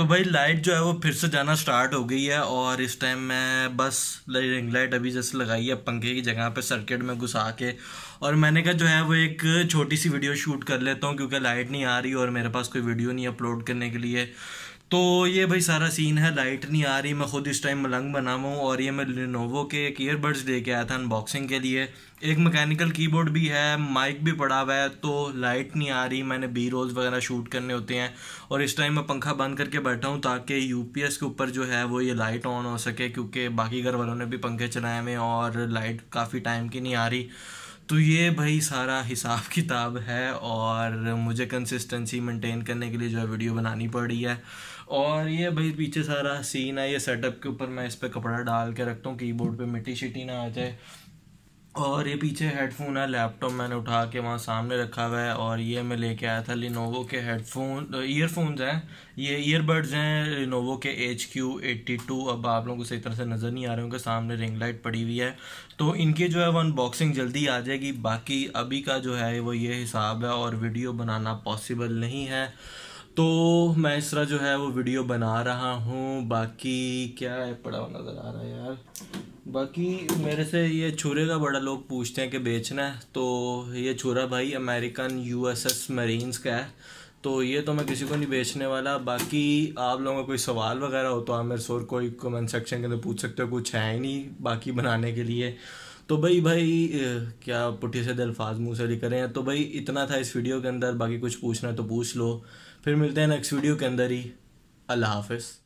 तो भाई लाइट जो है वो फिर से जाना स्टार्ट हो गई है और इस टाइम मैं बस रिंग लाइट अभी जैसे लगाई है पंखे की जगह पे सर्किट में घुसा के और मैंने कहा जो है वो एक छोटी सी वीडियो शूट कर लेता हूँ क्योंकि लाइट नहीं आ रही और मेरे पास कोई वीडियो नहीं अपलोड करने के लिए तो ये भाई सारा सीन है लाइट नहीं आ रही मैं खुद इस टाइम मलंग बना हुआ और ये मैं लिनोवो के एक ईयरबड्स के आया था अनबॉक्सिंग के लिए एक मैकेनिकल कीबोर्ड भी है माइक भी पड़ा हुआ है तो लाइट नहीं आ रही मैंने बी रोल्स वगैरह शूट करने होते हैं और इस टाइम मैं पंखा बंद करके बैठा हूँ ताकि यू के ऊपर जो है वो ये लाइट ऑन हो सके क्योंकि बाकी घर वालों ने भी पंखे चलाए हुए और लाइट काफ़ी टाइम की नहीं आ रही तो ये भाई सारा हिसाब किताब है और मुझे कंसिस्टेंसी मेंटेन करने के लिए जो है वीडियो बनानी पड़ी है और ये भाई पीछे सारा सीन है ये सेटअप के ऊपर मैं इस पर कपड़ा डाल के रखता हूँ कीबोर्ड पे मिट्टी शिटी ना आ जाए और ये पीछे हेडफोन है लैपटॉप मैंने उठा के वहाँ सामने रखा हुआ है और ये मैं लेके आया था लिनोवो के हेडफोन तो ईयरफोन्स हैं ये ईयरबड्स हैं लिनोवो के एच क्यू एट्टी टू अब आप लोगों को सही तरह से नज़र नहीं आ रहे होंगे सामने रिंग लाइट पड़ी हुई है तो इनकी जो है वो अनबॉक्सिंग जल्दी आ जाएगी बाकी अभी का जो है वो ये हिसाब है और वीडियो बनाना पॉसिबल नहीं है तो मैं इस तरह जो है वो वीडियो बना रहा हूँ बाकी क्या है पड़ा हुआ नज़र आ रहा है यार बाकी मेरे से ये छुरे का बड़ा लोग पूछते हैं कि बेचना है तो ये छुरा भाई अमेरिकन यूएसएस मरीन्स का है तो ये तो मैं किसी को नहीं बेचने वाला बाकी आप लोगों का कोई सवाल वगैरह हो तो आप मेरे सोर कोई कमेंट सेक्शन के अंदर पूछ सकते हो कुछ है ही नहीं बाकी बनाने के लिए तो भाई भाई क्या पुठी से अल्फाज मुँह से लिख रहे हैं तो भाई इतना था इस वीडियो के अंदर बाकी कुछ पूछना तो पूछ लो फिर मिलते हैं नेक्स्ट वीडियो के अंदर ही अल्लाह हाफिज़